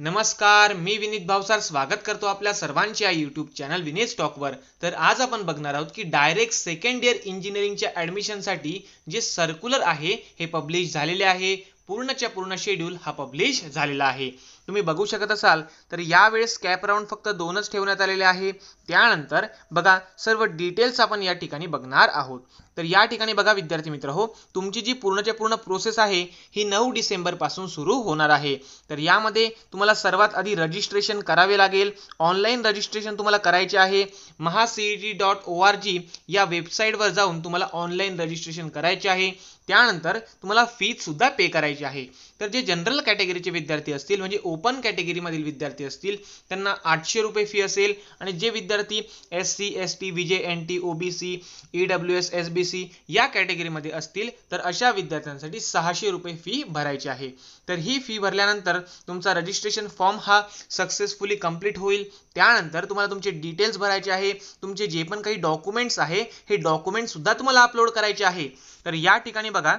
नमस्कार मी विनीत भावसार स्वागत करतो आपल्या सर्वांच्या युट्यूब चॅनल विनीत वर तर आज आपण बघणार आहोत की डायरेक्ट सेकंड इयर इंजिनिअरिंगच्या ॲडमिशनसाठी जे सर्क्युलर आहे हे पब्लिश झालेले आहे पूर्णच्या पूर्ण शेड्यूल हा पब्लिश झालेला आहे तुम्ही बघू शकत असाल तर यावेळेस कॅप राऊंड फक्त दोनच ठेवण्यात आलेले आहे त्यानंतर बघा सर्व डिटेल्स आपण या ठिकाणी बघणार आहोत तर या ठिकाणी बघा विद्यार्थी मित्र हो तुमची जी पूर्णच्या पूर्ण प्रोसेस आहे ही नऊ डिसेंबरपासून सुरू होणार आहे तर यामध्ये तुम्हाला सर्वात आधी रजिस्ट्रेशन करावे लागेल ऑनलाईन रजिस्ट्रेशन तुम्हाला करायचे आहे महासीईटी डॉट ओ आर जी या वेबसाईटवर जाऊन तुम्हाला ऑनलाईन रजिस्ट्रेशन करायचे आहे त्यानंतर तुम्हाला फी सुद्धा पे करायची आहे तर जे जनरल कॅटेगरीचे विद्यार्थी असतील म्हणजे ओपन कॅटेगरीमधील विद्यार्थी असतील त्यांना आठशे रुपये फी असेल आणि जे विद्यार्थी S C S T N T OBC E W S S B C या कॅटेगरीमध्ये असतील तर अशा विद्यार्थ्यांसाठी सहाशे रुपये फी भरायची आहे तर ही फी भरल्यानंतर तुमचा रजिस्ट्रेशन फॉर्म हा सक्सेसफुली कंप्लीट होईल त्यानंतर तुम्हाला तुमचे डिटेल्स भरायचे आहे तुमचे जे पण काही डॉक्युमेंट्स आहे हे डॉक्युमेंट सुद्धा तुम्हाला अपलोड करायचे आहे तर या ठिकाणी बघा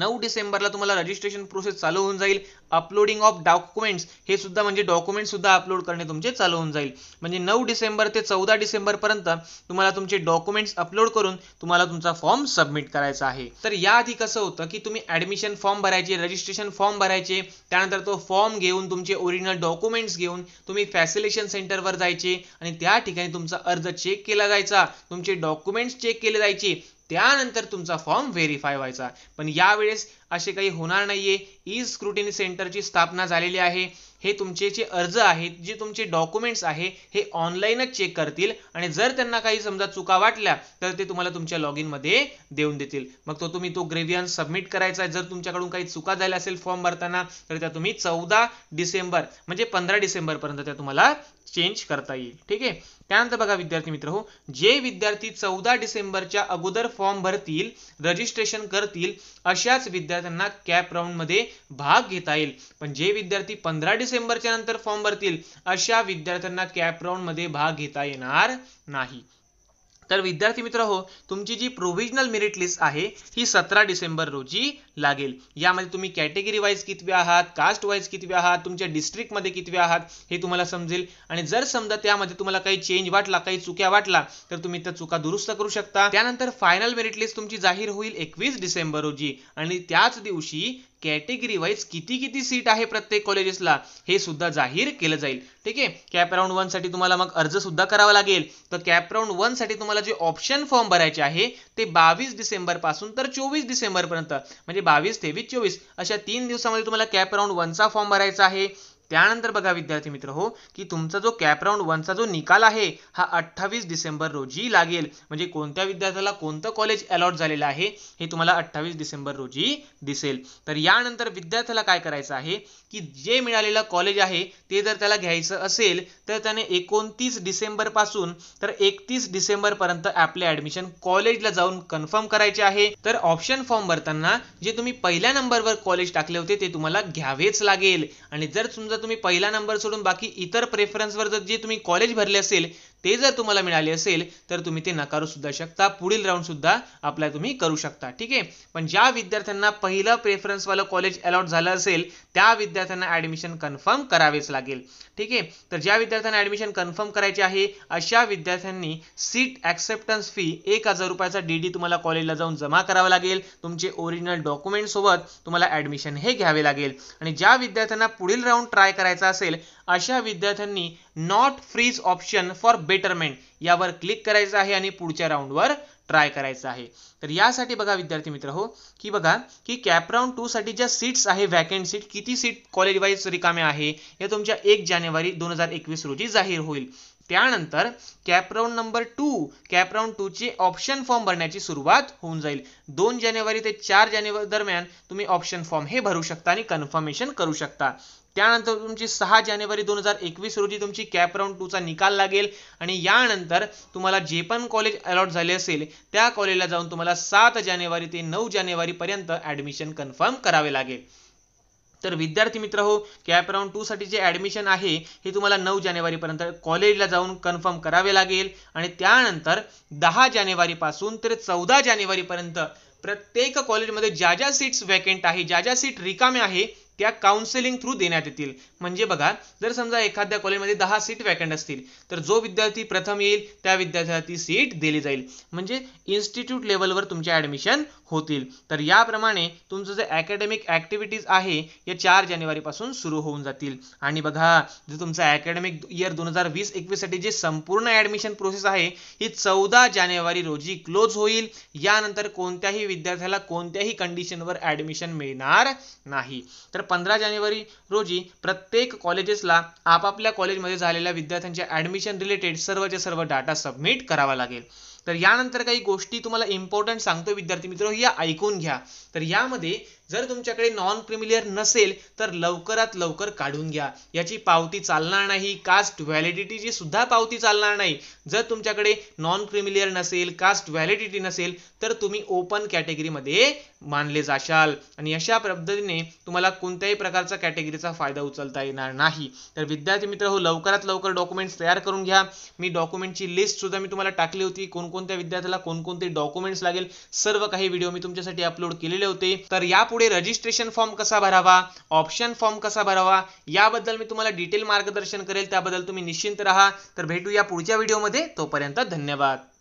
नऊ डिसेंबरला तुम्हाला रजिस्ट्रेशन प्रोसेस चालू होऊन जाईल अपलोडिंग ऑफ डॉक्युमेंट्स हे सुद्धा म्हणजे डॉक्युमेंट सुद्धा अपलोड करणे तुमचे चालू होऊन जाईल म्हणजे नऊ डिसेंबर ते चौदा डिसेंबरपर्यंत तुम्हाला तुमचे डॉक्युमेंट्स अपलोड करून तुम्हाला तुमचा फॉर्म सबमिट करायचा आहे तर याआधी कसं होतं की तुम्ही ॲडमिशन फॉर्म भरायचे रजिस्ट्रेशन फॉर्म भरायचे त्यानंतर तो फॉर्म घेऊन तुमचे ओरिजिनल डॉक्युमेंट्स घेऊन तुम्ही फॅसिलेशन सेंटरवर जायचे आणि त्या ठिकाणी तुमचा अर्ज चेक केला जायचा तुमचे डॉक्युमेंट्स चेक केले जायचे त्यानंतर तुमचा फॉर्म व्हेरीफाय व्हायचा पण यावेळेस असे काही होणार नाहीये ई स्क्रुटिनी सेंटरची स्थापना झालेली आहे हे तुमचे जे अर्ज आहेत जे तुमचे डॉक्युमेंट्स आहे हे ऑनलाईनच चेक करतील आणि जर त्यांना काही समजा चुका वाटल्या तर ते तुम्हाला तुमच्या लॉग मध्ये देऊन देतील मग तो तुम्ही तो ग्रेव्हियन्स सबमिट करायचा आहे जर तुमच्याकडून काही चुका झाल्या असेल फॉर्म भरताना तर त्या तुम्ही चौदा डिसेंबर म्हणजे पंधरा डिसेंबरपर्यंत त्या तुम्हाला चेंज करता येईल ठीक आहे त्यानंतर बघा विद्यार्थी मित्र हो जे विद्यार्थी चौदा डिसेंबरच्या अगोदर फॉर्म भरतील रजिस्ट्रेशन करतील अशाच विद्यार्थ्यांना कॅप मध्ये भाग घेता येईल पण जे विद्यार्थी पंधरा डिसेंबरच्या नंतर फॉर्म भरतील अशा विद्यार्थ्यांना कॅप मध्ये भाग घेता येणार नाही तर विद्यार्थी मित्र हो तुमची जी प्रोव्हिजनल मेरिट लिस्ट आहे ही सतरा डिसेंबर रोजी लागेल यामध्ये तुम्ही कॅटेगरी वाईज कितवे आहात कास्ट वाईज कितवे आहात तुमच्या डिस्ट्रिक्टमध्ये कितवे आहात हे तुम्हाला समजेल आणि जर समजा त्यामध्ये तुम्हाला काही चेंज वाटला काही चुक्या वाटला तर तुम्ही त्या चुका दुरुस्त करू शकता त्यानंतर फायनल मेरिट लिस्ट तुमची जाहीर होईल एकवीस डिसेंबर रोजी आणि त्याच दिवशी कॅटेगरी वाईज किती किती सीट आहे प्रत्येक कॉलेजेसला हे सुद्धा जाहीर केलं जाईल ठीक आहे कॅप राऊंड साठी तुम्हाला मग अर्ज सुद्धा करावा लागेल तर कॅप राऊंड साठी तुम्हाला जे ऑप्शन फॉर्म भरायचे आहे ते बावीस डिसेंबर पासून तर चोवीस पर्यंत म्हणजे बावीस तेवीस चोवीस अशा तीन दिवसामध्ये तुम्हाला कॅप राऊंड चा फॉर्म भरायचा आहे त्यानंतर बघा विद्यार्थी मित्र हो की तुमचा जो कॅपराऊंड वनचा जो निकाल आहे हा अठ्ठावीस डिसेंबर रोजी लागेल म्हणजे कोणत्या विद्यार्थ्याला कोणतं कॉलेज अलॉट झालेलं आहे हे तुम्हाला अठ्ठावीस डिसेंबर रोजी दिसेल तर यानंतर विद्यार्थ्याला काय करायचं आहे की जे मिळालेलं कॉलेज आहे ते जर त्याला घ्यायचं असेल तर त्याने एकोणतीस पासून तर एकतीस पर्यंत आपले ॲडमिशन कॉलेजला जाऊन कन्फर्म करायचे आहे तर ऑप्शन फॉर्म भरताना जे तुम्ही पहिल्या नंबरवर कॉलेज टाकले होते ते तुम्हाला घ्यावेच लागेल आणि जर तुमचा तुम्ही पहिला नंबर सोडून बाकी इतर प्रेफरन्सवर जर जे तुम्ही कॉलेज भरले असेल ते जर तुम्हाला मिळाले असेल तर तुम्ही ते नकारू सुद्धा शकता पुढील राऊंड सुद्धा अप्लाय तुम्ही करू शकता ठीक आहे पण ज्या विद्यार्थ्यांना पहिलं प्रेफरन्सवालं कॉलेज अलॉट झालं असेल त्या विद्यार्थ्यांना ॲडमिशन कन्फर्म करावेच लागेल ठीक आहे तर ज्या विद्यार्थ्यांना ॲडमिशन कन्फर्म करायचे आहे अशा विद्यार्थ्यांनी सीट ॲक्सेप्टन्स फी एक हजार रुपयाचा डी तुम्हाला कॉलेजला जाऊन जमा करावा लागेल तुमचे ओरिजिनल डॉक्युमेंट सोबत तुम्हाला ॲडमिशन हे घ्यावे लागेल आणि ज्या विद्यार्थ्यांना पुढील राऊंड ट्राय करायचा असेल अशा विद्यार्थ्यांनी not freeze option for betterment यावर क्लिक करायचं आहे आणि पुढच्या वर ट्राय करायचं आहे तर यासाठी बघा विद्यार्थी मित्र हो की बघा की कॅप राऊंड टू साठी ज्या सीट्स आहे व्हॅकंट सीट किती सीट कॉलेज वाईज रिकाम्या आहे हे तुमच्या एक जानेवारी दोन हजार एकवीस रोजी जाहीर होईल त्यानंतर CAP round number two CAP round two चे ऑप्शन फॉर्म भरण्याची सुरुवात होऊन जाईल दोन जानेवारी ते चार जानेवारी दरम्यान तुम्ही ऑप्शन फॉर्म हे भरू शकता आणि कन्फर्मेशन करू शकता त्यानंतर तुमची सहा जानेवारी दोन हजार एकवीस रोजी तुमची कॅप राऊंड टूचा निकाल लागेल आणि यानंतर तुम्हाला जे पण कॉलेज अलॉट झाले असेल त्या कॉलेजला जाऊन तुम्हाला सात जानेवारी ते नऊ जानेवारीपर्यंत ॲडमिशन कन्फर्म करावे लागेल तर विद्यार्थी मित्र हो कॅप राऊंड साठी जे ॲडमिशन आहे हे तुम्हाला नऊ जानेवारीपर्यंत कॉलेजला जाऊन कन्फर्म करावे लागेल आणि त्यानंतर दहा जानेवारीपासून तर चौदा जानेवारीपर्यंत प्रत्येक कॉलेजमध्ये ज्या ज्या सीट्स वॅकेंट आहे ज्या ज्या सीट रिकाम्या आहे त्या काउन्सिलिंग थ्रू देण्यात येतील म्हणजे बघा जर समजा एखाद्या कॉलेजमध्ये दहा सीट वॅकंट असतील तर जो विद्यार्थी प्रथम येईल त्या विद्यार्थ्याला ती सीट दिली जाईल म्हणजे इन्स्टिट्यूट लेवलवर तुमचे ॲडमिशन होतील तर याप्रमाणे तुमचं जे ॲकॅडमिक ॲक्टिव्हिटीज आहे या चार जानेवारीपासून सुरू होऊन जातील आणि बघा जे तुमचं ॲकॅडमिक इयर दोन हजार वीस एकवीससाठी जे संपूर्ण ॲडमिशन प्रोसेस आहे ही चौदा जानेवारी रोजी क्लोज होईल यानंतर कोणत्याही विद्यार्थ्याला कोणत्याही कंडिशनवर ॲडमिशन मिळणार नाही तर पंधरा जानेवारी रोजी प्रत्येक कॉलेजेसला आपापल्या कॉलेजमध्ये झालेल्या विद्यार्थ्यांच्या ॲडमिशन रिलेटेड सर्वच्या सर्व डाटा सबमिट करावा लागेल तर यानंतर काही गोष्टी तुम्हाला इम्पॉर्टंट सांगतो विद्यार्थी मित्र या ऐकून घ्या तर यामध्ये जर तुमच्याकडे नॉन क्रिमिलियर नसेल तर लवकरात लवकर काढून घ्या याची पावती चालणार नाही कास्ट व्हॅलिडिटीची सुद्धा पावती चालणार नाही जर तुमच्याकडे नॉन क्रिमिलियर नसेल कास्ट व्हॅलिडिटी नसेल तर तुम्ही ओपन कॅटेगरीमध्ये मानले जाशाल आणि अशा पद्धतीने तुम्हाला कोणत्याही प्रकारचा कॅटेगरीचा फायदा उचलता येणार नाही तर विद्यार्थी मित्र हो लवकरात लवकर डॉक्युमेंट्स तयार करून घ्या मी डॉक्युमेंटची लिस्ट सुद्धा मी तुम्हाला टाकली होती कोण कोणकोणत्या विद्यार्थ्याला कोणकोणते डॉक्युमेंट्स लागेल सर्व काही व्हिडिओ मी तुमच्यासाठी अपलोड केलेले होते तर यापुढे रजिस्ट्रेशन फॉर्म कसा भरावा ऑप्शन फॉर्म कसा भरावा याबद्दल मी तुम्हाला डिटेल मार्गदर्शन करेल त्याबद्दल तुम्ही निश्चिंत राहा तर भेटूया पुढच्या व्हिडिओमध्ये तोपर्यंत धन्यवाद